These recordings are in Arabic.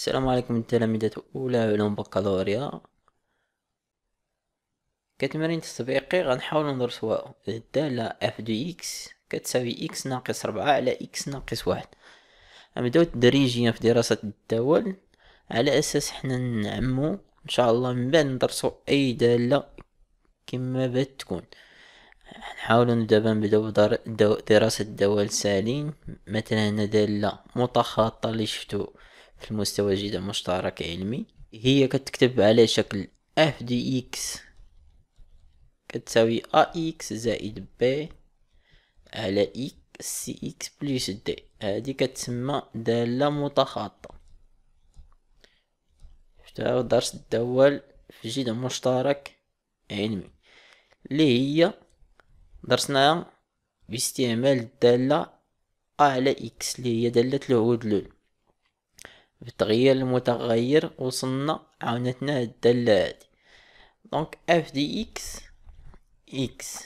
السلام عليكم تلاميذ أولى علوم بكالوريا كتمرين تطبيقي غنحاول ندرسوا الدالة اف دو اكس كتساوي اكس ناقص ربعة على اكس ناقص واحد نبداو تدريجيا في دراسة الدول على أساس حنا نعمو إن شاء الله من بعد ندرسو أي دالة كما بات تكون نحاولو دابا نبداو دراسة الدول سالين مثلا هنا دالة متخطة اللي شفتو في المستوى جدا مشترك علمي هي كتكتب على شكل اف دي اكس كتساوي ا اكس زائد ب على اكس سي اكس بلس دي هادي كتسمى دالة متخاطة شفتها درس الدول في جدا مشترك علمي اللي هي درسناها باستعمال الدالة على اكس اللي هي دالة العدلول بالتغيير المتغير وصلنا عاونتنا الدالة هادي دونك اف دي اكس اكس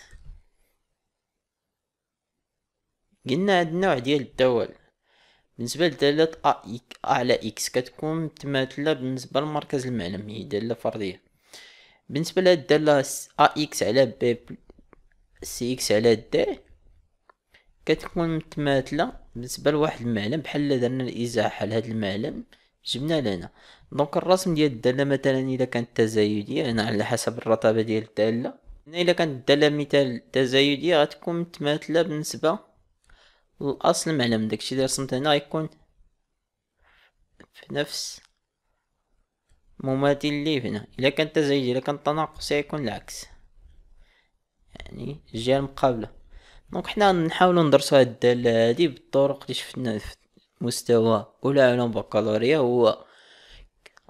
قلنا هاد النوع ديال الدوال بالنسبة لدالة ا على اكس كتكون متماثلة بالنسبة لمركز المعلم هي دالة فردية بالنسبة لهاد الدالة ا اكس على بي سي اكس على د كتكون متماثلة بالنسبه لواحد المعلم بحال درنا الازاحه لهذا المعلم جبنا لهنا دونك الرسم ديال الداله مثلا اذا كانت تزايديه هنا يعني على حسب الرطبه ديال الداله هنا الا كانت الداله مثال تزايديه غتكون متماثله بالنسبه للاصل المعلم داكشي اللي رسمت هنا غيكون في نفس مماثل ليه هنا الا كان تزايديه الا كان تناقص يكون العكس يعني الجهه المقابله دونك حنا نحاولوا ندرسوا هاد الداله هادي بالطرق اللي شفنا في مستوى اولى علوم بكالوريا هو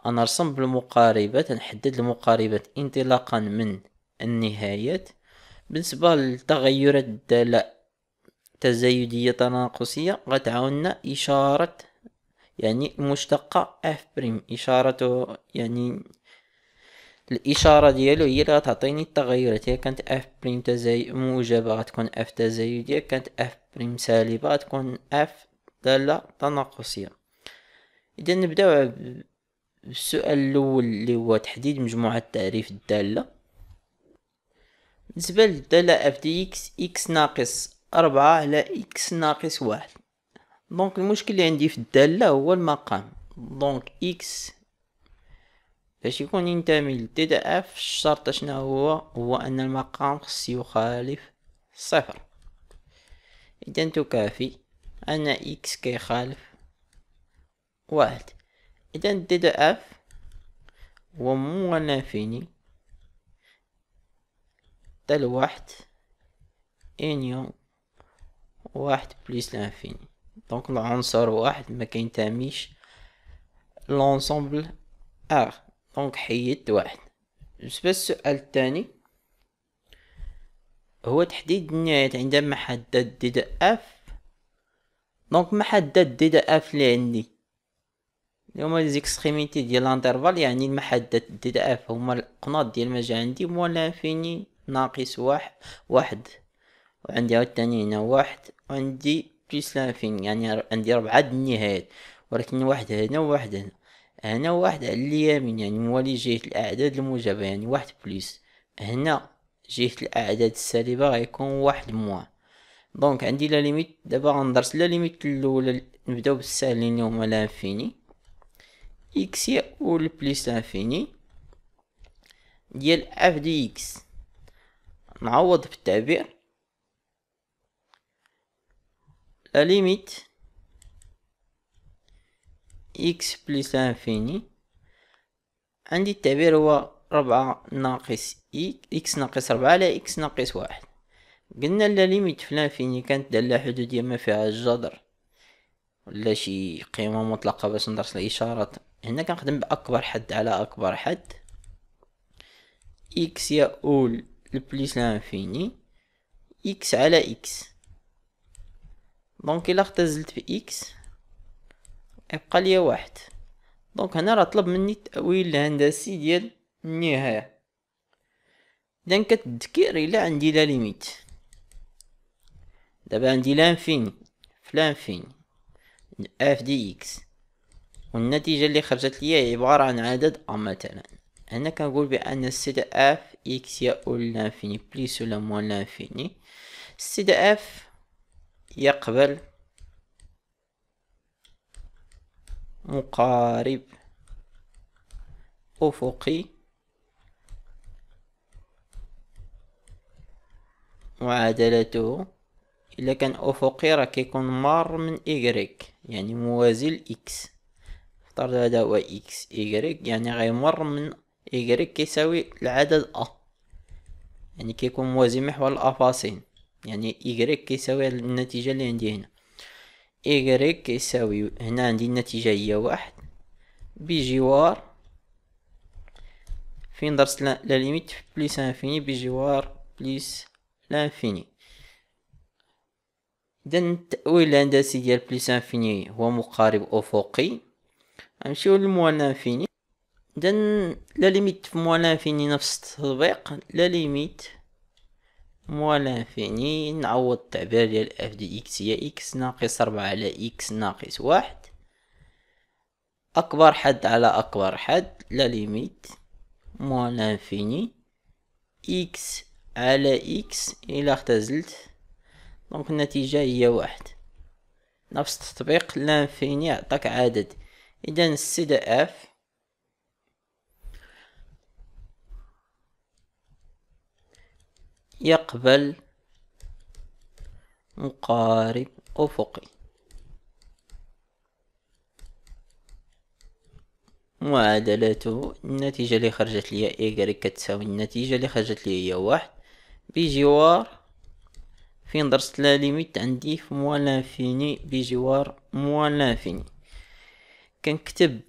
نرسم بالمقاربه تنحدد المقاربات انطلاقا من النهايات بالنسبه لتغيرات الداله تزايديه تناقصيه غتعاوننا اشاره يعني مشتقه اف بريم اشارته يعني الإشارة ديالو هي اللي غتعطيني التغيرات هي كانت اف بريم تزاي موجبة غتكون اف تزايدية كانت اف بريم سالبة غتكون اف دالة تناقصية إذا نبداو بالسؤال الأول اللي هو تحديد مجموعة تعريف الدالة بالنسبة للدالة اف دي اكس اكس ناقص أربعة على اكس ناقص واحد دونك المشكل اللي عندي في الدالة هو المقام دونك اكس باش يكون ينتمي اف الشرط شنو هو هو ان المقام خص يخالف صفر اذا تكافي ان اكس كيخالف واحد اذا دي اف هو منافين تل واحد انيو واحد بليس لانفيني دونك العنصر واحد ما كينتميش لونسومبل ار دونك حيدت واحد بالنسبة للسؤال الثاني هو تحديد النهاية عندما دي دي اف دونك ما دي دي اف اللي عندي اليوم لي زيكستريميتي ديال الانترفال يعني ما دي دي اف هما القناط ديال ما جا عندي هما لانفيني ناقص واحد واحد وعندي الثاني هنا واحد وعندي بليس لانفيني يعني عندي ربعة النهايات ولكن واحد هنا وواحد هنا هنا واحد على اليمين يعني موالي جهة الأعداد الموجبة يعني واحد بليس هنا جهة الأعداد السالبة غيكون واحد موان دونك عندي لا ليميت دابا غندرس لا ليميت الأولى نبداو بالسالين اللي هما لانفيني إكس يأول بليس لانفيني ديال اف دي إكس نعوض بالتعبير لا ليميت إكس بلس انفيني عندي التعبير هو ربعة ناقص إكس ناقص ربعة على إكس ناقص واحد قلنا لا ليميت في الانفيني كانت دالة حدودية ما فيها الجذر ولا شي قيمة مطلقة باش ندرس الإشارات هنا كنخدم بأكبر حد على أكبر حد إكس يؤول لبليس لانفيني إكس على إكس دونك إلا اختزلت في إكس يبقى لي واحد دونك هنا راه طلب مني التأويل الهندسي ديال النهاية إذا كتذكر إلا عندي لا ليميت دابا عندي لانفيني فلانفيني اف دي اكس والنتيجة اللي خرجت لي هي عبارة عن عدد ا مثلا هنا كنقول بأن د اف اكس يؤول لانفيني بليس ولا موان لانفيني د اف يقبل مقارب أفقي معادلته إلا كان أفقي راه كيكون مار من إيكغيك يعني موازي لإكس افترض هذا هو إكس إيكغيك يعني غيمر من إيكغيك كيساوي العدد أ يعني كيكون موازي محور الأفاصين يعني إيكغيك كيساوي النتيجة اللي عندي هنا إيكغيك كيساوي هنا عندي النتيجة هي واحد بجوار فين درت لا ليميت بليس انفيني بجوار بليس لانفيني إذا التأويل الهندسي ديال بليس انفيني هو مقارب أفقي غنمشيو لموان لانفيني إذا لا ليميت في موان لانفيني نفس التطبيق لا ليميت انفيني نعوض التعبير ديال اف دي اكس هي اكس ناقص ربعة على اكس ناقص واحد اكبر حد على اكبر حد لا ليميت انفيني اكس على اكس الى اختزلت دونك النتيجة هي واحد نفس التطبيق لانفيني عطاك عدد اذا السي دي اف يقبل مقارب أفقي معادلته النتيجة اللي خرجت لي إيكغيك كتساوي النتيجة اللي خرجت لي هي واحد بجوار فين درست لا ليميت عندي في موان لانفيني بجوار موان لانفيني كنكتب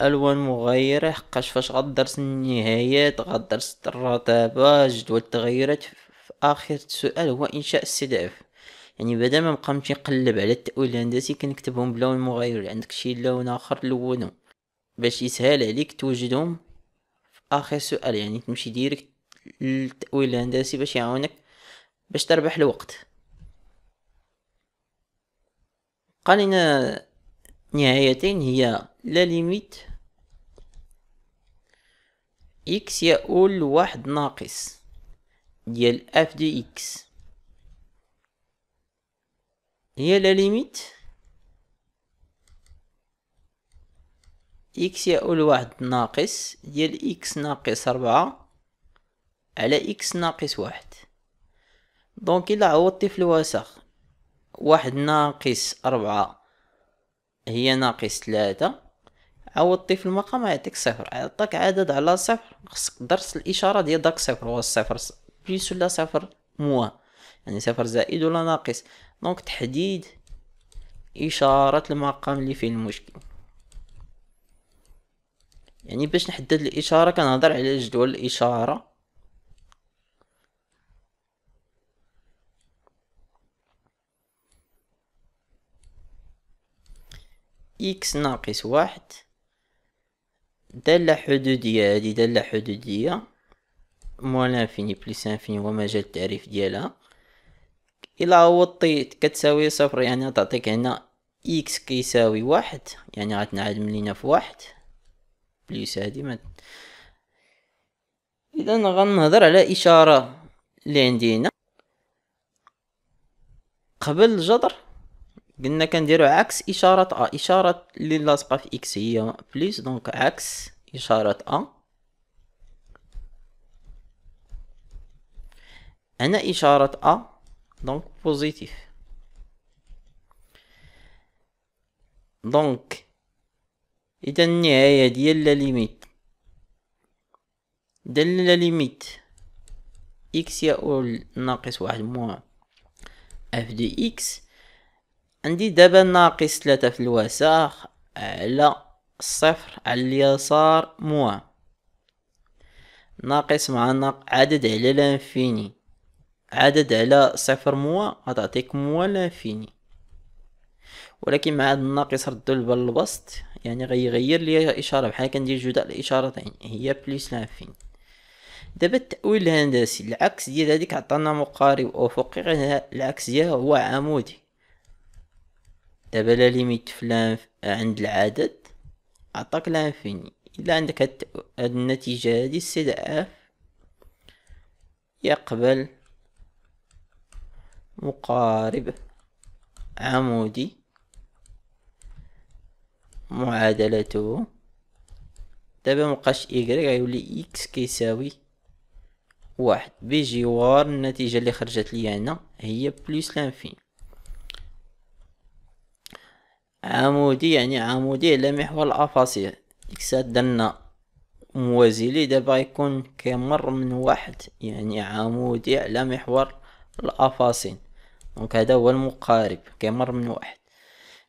الوان مغيره حقاش فاش غدرس النهايات غدرس الرتابه جدول التغيرات في اخر سؤال هو انشاء السي اف يعني بدل ما نبقى نمشي نقلب على التأويل الهندسي كنكتبهم بلون مغاير يعني عندك شي لون اخر لونه باش يسهل عليك توجدهم في اخر سؤال يعني تمشي ديريكت للتأويل الهندسي باش يعاونك باش تربح الوقت قالنا نهايتين هي لا ليميت اكس يؤول واحد ناقص ديال اف دي اكس هي لا ليميت اكس يؤول واحد ناقص ديال اكس ناقص أربعة على اكس ناقص واحد دونك الا عوضتي في الوسخ واحد ناقص أربعة هي ناقص ثلاثة عوضتي في المقام عيعطيك صفر عطاك عدد على صفر خصك درس الاشارة ديال داك صفر هو الصفر بليس ولا صفر موا يعني صفر زائد ولا ناقص دونك تحديد إشارة المقام اللي فيه المشكل يعني باش نحدد الإشارة كنهضر على جدول الإشارة إكس ناقص واحد دالة حدودية هادي دالة حدودية موان انفيني بليس انفيني هو مجال التعريف ديالها الى وطيت كتساوي صفر يعني تعطيك هنا اكس كيساوي واحد يعني غتنعدم لينا في واحد بليس هادي ما اذا غنهضر على اشاره اللي عندي هنا قبل الجذر قلنا كنديرو عكس اشاره ا اشاره اللي لاصقه في اكس هي بليس دونك عكس اشاره ا هنا إشارة أ دونك بوزيتيف دونك إذا النهاية ديال لا ليميت دل لا ليميت إكس يؤول ناقص واحد موان اف دي إكس عندي دابا ناقص ثلاثة في الوساخ على صفر على اليسار موان ناقص مع عدد على لانفيني عدد على صفر موا غتعطيك موا لانفيني ولكن مع هاد الناقص ردو البال البسط يعني غيغير لي اشاره بحال كندير جداء الاشارتين هي بليس لانفيني دابا التاويل الهندسي العكس ديال هاديك عطانا مقارب افقي غير العكس ديالها هو عمودي دابا لا ليميت فلان عند العدد عطاك لانفيني الا عندك هاد النتيجه هادي سي اف يقبل مقارب عمودي معادلته دابا مبقاش إيكغيك غيولي إكس كيساوي واحد بجوار النتيجة اللي خرجت لي هنا هي بلوس لانفين عمودي يعني عمودي على محور الأفاصيل إكس درنا موازي لي دابا غيكون كيمر من واحد يعني عمودي على محور الأفاصيل دونك هذا هو المقارب كيمر من واحد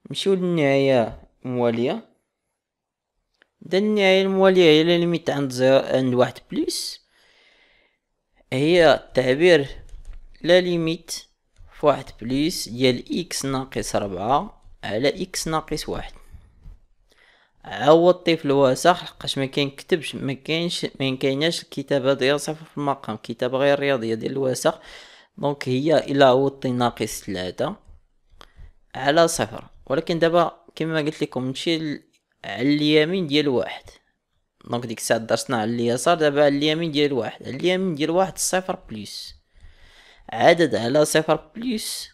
نمشيو للنهاية الموالية دا النهاية الموالية هي ليميت عند زيرو عند واحد بليس هي تعبير لا ليميت في واحد بليس ديال اكس ناقص ربعة على اكس ناقص واحد عوض في الواسخ لحقاش ما كنكتبش ما كاينش ما كايناش الكتابه ديال صفر في المقام كتابه غير رياضيه ديال الواسخ دونك هي الى وطي ناقص ثلاثة على صفر ولكن دابا كما قلت لكم نمشي على اليمين ديال واحد دونك ديك الساعه درسنا على اليسار دابا على اليمين ديال واحد على اليمين ديال واحد صفر بليس عدد على صفر بليس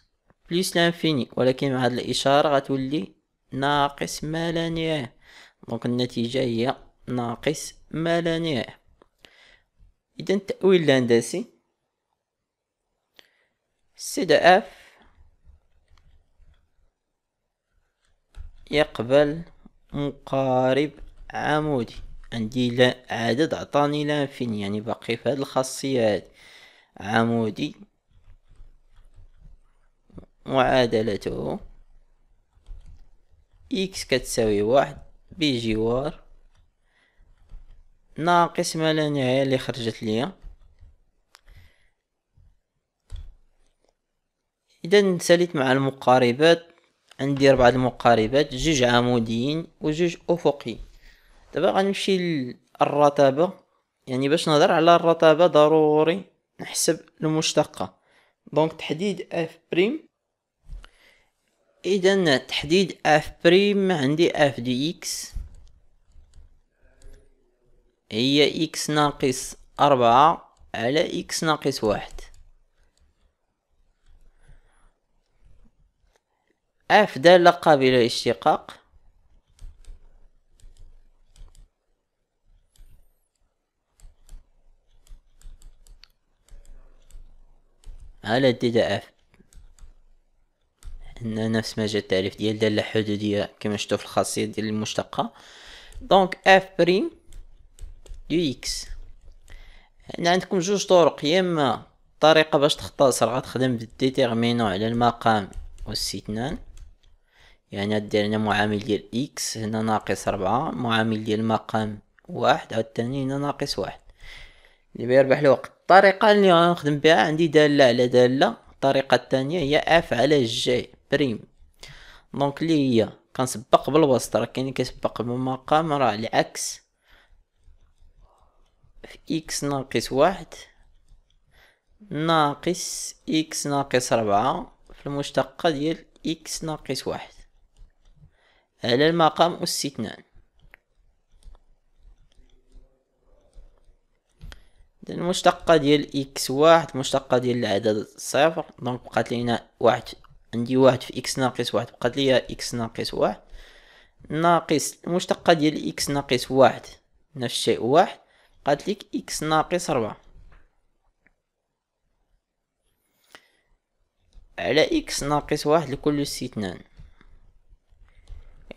بليس لانفيني ولكن مع هاد الاشاره غتولي ناقص ما لا نهايه دونك النتيجه هي ناقص ما لا نهايه اذا التاويل الهندسي سي اف يقبل مقارب عمودي عندي لا عدد عطاني لانفين يعني باقي في هاد الخاصية هادي عمودي معادلته إكس كتساوي واحد بجوار ناقص ما لا نهاية اللي خرجت ليا اذا ساليت مع المقاربات عندي ربعة المقاربات جوج عموديين وجوج افقي دابا غنمشي للرطابة يعني باش نهضر على الرطابة ضروري نحسب المشتقة دونك تحديد اف بريم اذا تحديد اف بريم عندي اف دي اكس هي اكس ناقص أربعة على اكس ناقص واحد اف دالة قابلة للاشتقاق على ديدا اف عندنا نفس ما جا التعريف ديال دالة حدودية كما شتو في الخاصية ديال المشتقة دونك اف بريم دو اكس هنا عندكم جوج طرق يا اما طريقة باش تختصر غتخدم بالديتيرمينو على المقام والاستثنان يعني دير هنا معامل ديال اكس هنا ناقص ربعة معامل ديال مقام واحد عاوتاني هنا ناقص واحد اللي بيربح الوقت الطريقة اللي غنخدم بها عندي دالة على دالة الطريقة الثانية هي اف على جي بريم دونك اللي هي كنسبق بالوسط راه كاين كيسبق بالمقام راه العكس في اكس ناقص واحد ناقص اكس ناقص ربعة في المشتقة ديال اكس ناقص واحد على المقام استثناء المشتقة ديال إكس واحد مشتقة ديال العدد صفر دونك بقات لينا واحد عندي واحد في إكس ناقص واحد بقات ليا إكس ناقص واحد ناقص المشتقة ديال إكس ناقص واحد نفس الشيء واحد بقات ليك إكس ناقص ربعة على إكس ناقص واحد لكل استثناء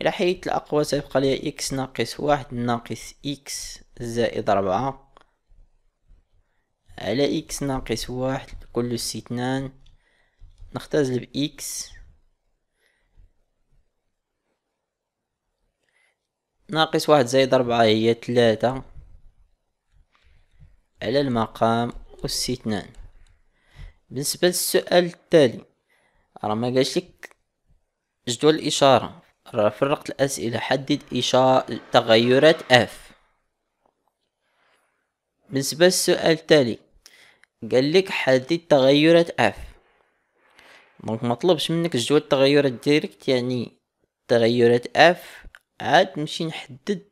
الى حيث الأقوى سيبقى لي إكس ناقص واحد ناقص إكس زائد ربعة على إكس ناقص واحد كل استثنان نختزل بإكس ناقص واحد زائد ربعة هي ثلاثة على المقام واستثنان بالنسبة للسؤال التالي راه ما قالش لك جدول الإشارة فرقت الأسئلة حدد إشارة تغيرات F بالنسبة للسؤال التالي قال لك حدد تغيرات F دونك مطلبش منك جدول التغيرات ديريكت يعني تغيرات F عاد نمشي نحدد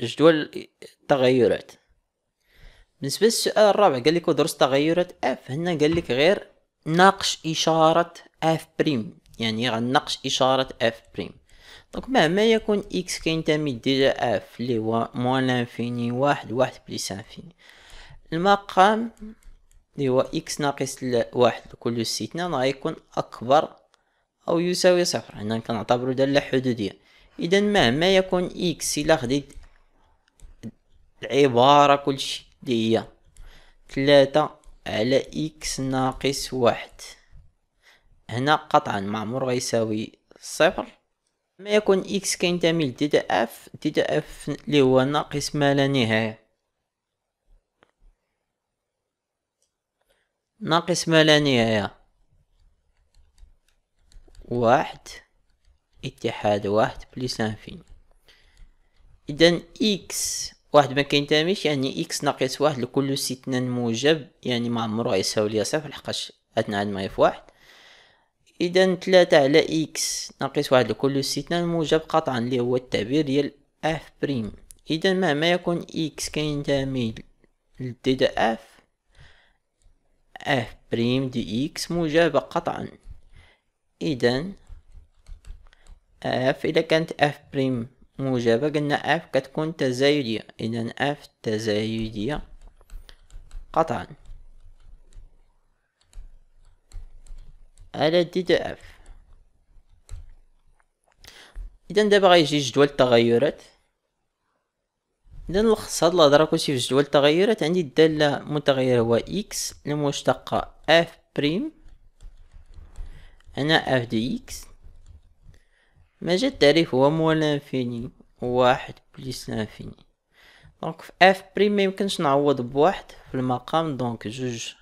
جدول التغيرات بالنسبة للسؤال الرابع قال لك ودرس تغيرات F هنا قال لك غير ناقش إشارة F بريم يعني غنناقش إشارة F بريم دونك مهما يكون اكس كينتمي ديجا اف اللي هو موان لانفيني واحد واحد بليس انفيني المقام اللي هو اكس ناقص واحد لكل استثناء غيكون اكبر او يساوي صفر هنا كنعتبرو دالة حدودية اذا مهما يكون اكس الى خديت العبارة كلشي اللي هي تلاتة على اكس ناقص واحد هنا قطعا معمر غيساوي صفر ما يكون إكس كينتمي تيتا أف تيتا أف اللي هو ناقص ما لا نهاية ناقص ما لا نهاية واحد اتحاد واحد بليس انفيني إذا إكس واحد ما كينتميش يعني إكس ناقص واحد لكل ستنان موجب يعني ما عمرو غيساوي ليا صفر لحقاش عندنا ما في واحد اذا تلاتة على اكس ناقص واحد لكل استثناء الموجب قطعا اللي هو التعبير ديال اف بريم اذا مهما يكون اكس كينتمي للديتا اف اف بريم دي اكس موجبة قطعا اذا اف اذا كانت اف بريم موجبة قلنا اف كتكون تزايدية اذا اف تزايدية قطعا على دي دو اف اذا دابا غيجي جدول التغيرات اذا نلخص هاد الهضره كلشي في جدول التغيرات عندي الداله متغير هو اكس المشتقه اف بريم هنا اف دي اكس جا التعريف هو موال لانفيني واحد بليس لانفيني دونك في اف بريم ميمكنش نعوض بواحد في المقام دونك جوج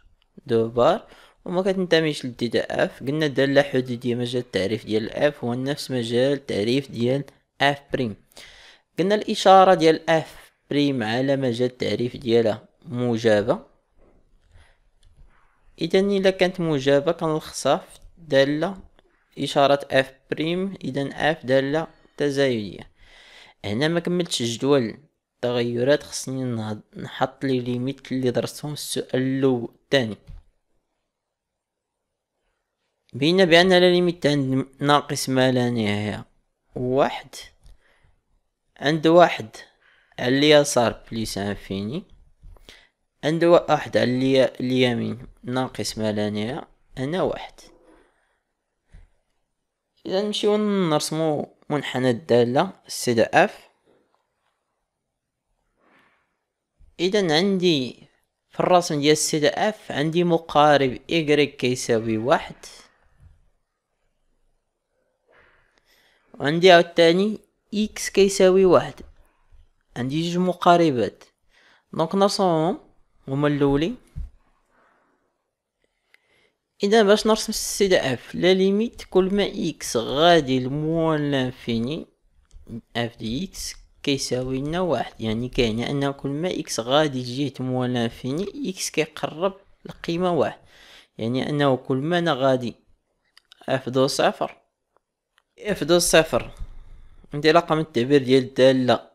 دو بار وما كتنتميش لابتداء اف قلنا الداله حدوديه مجال التعريف ديال اف هو نفس مجال التعريف ديال اف بريم قلنا الاشاره ديال اف بريم على مجال التعريف ديالها موجبه اذا الا كانت موجبه كنلخصها في داله اشاره اف بريم اذا اف داله تزايديه هنا ما كملتش جدول التغيرات خصني نحط لي ليميت اللي درستهم السؤال الثاني بينا بأن لا ليميت عند ناقص ما لا نهاية واحد عند واحد على اليسار بليس انفيني عند واحد على اليمين ناقص ما لا نهاية هنا واحد إذا نمشيو نرسمو منحنى الدالة سي اف إذا عندي في الرسم ديال سي اف عندي مقارب إيكغيك كيساوي واحد وعندي عاوتاني اكس كيساوي واحد عندي جوج مقاربات دونك نرسمهم هما الاولي اذا باش نرسم دي اف لا ليميت كل ما اكس غادي لموان لانفيني اف دي اكس كيساوي لنا واحد يعني كيعني ان كل ما اكس غادي لجهه موان لانفيني اكس كيقرب القيمه واحد يعني انه كل ما انا غادي اف دو صفر يفدو صفر انطلاقا من التعبير ديال الدالة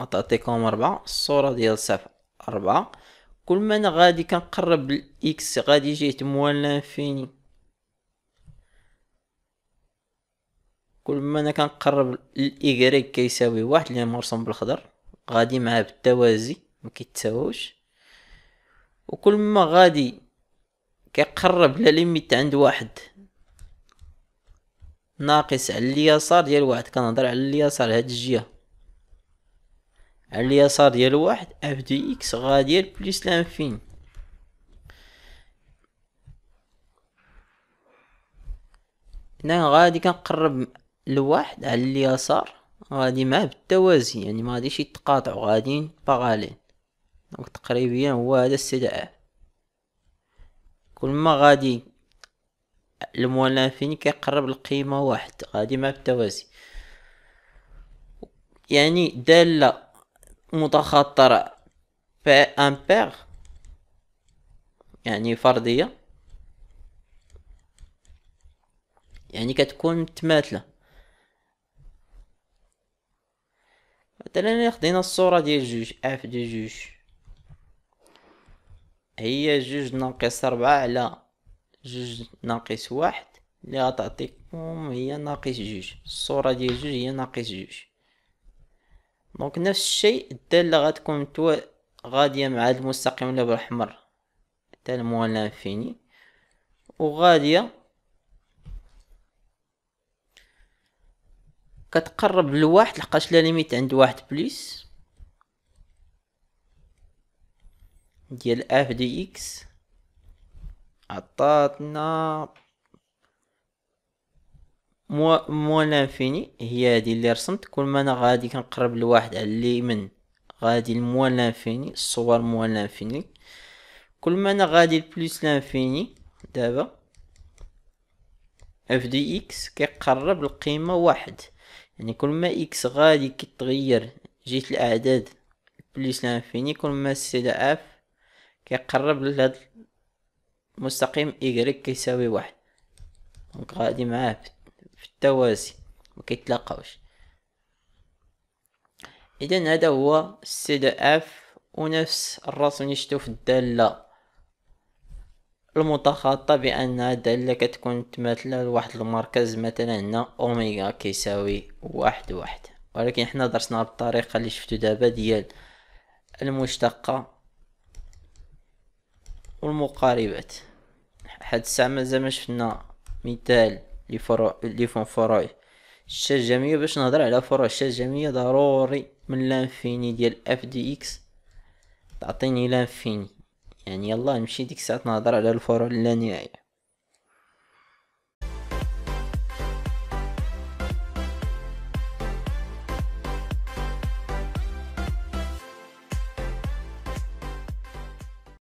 غتعطيكم ربعة الصورة ديال صفر ربعة كل ما انا غادي كنقرب الاكس غادي يجي يتموال لانفيني كل ما انا كنقرب الايكغيك كيساوي واحد لان مرسوم بالخضر غادي معاه بالتوازي مكيتساووش وكل ما غادي كيقرب لا ليميت عند واحد ناقص على اليسار ديال واحد كنهضر على اليسار هاد الجهه على اليسار ديال واحد اف دي اكس غادي بليس لانفين هنا غادي كنقرب لواحد على اليسار غادي معاه بالتوازي يعني ما غاديش يتقاطعوا غاديين باغالين دونك تقريبا هو هذا السي اف كل ما غادي لانفيني كيقرب القيمة واحد غادي مع التوازي يعني دالة متخاطرة بي امبير يعني فردية يعني كتكون متماثلة مثلا خدينا الصورة ديال جوج اف ديال جوج هي جوج ناقص ربعة على جوج ناقص واحد اللي غتعطيكم هي ناقص جوج الصورة ديال جوج هي ناقص جوج دونك نفس الشيء الدالة غتكون متو غادية مع هاد المستقيم اللي الاحمر تا الموال لانفيني وغادية كتقرب لواحد لحقاش لا ليميت عند واحد بليس ديال اف دي اكس عطاتنا مو مو لانفيني هي هذه اللي رسمت كل ما انا غادي كنقرب لواحد على اليمين غادي مو لانفيني الصور مو لانفيني كل ما انا غادي لبلوس لانفيني دابا اف دي اكس كيقرب القيمة واحد يعني كل ما اكس غادي كيتغير جيت الاعداد بلوس لانفيني كل ما سي اف كيقرب لهاد مستقيم y كيساوي واحد دونك غادي معاه في التوازي مكيتلاقاوش اذا هذا هو سي دو اف ونفس الرسم اللي شفتو في الداله المتخطى بانها الداله كتكون متماثله لواحد المركز مثلا هنا اوميغا كيساوي واحد واحد ولكن حنا درسنا بالطريقه اللي شفتو دابا ديال المشتقه والمقاربات حد الساعة مازال شفنا مثال لي فرع لي فون فروع الشاشة الجامعية باش نهضر على فروع الشاشة الجامعية ضروري من لانفيني ديال اف دي اكس تعطيني لانفيني يعني يلا نمشي ديك الساعة نهضر على الفروع اللانهاية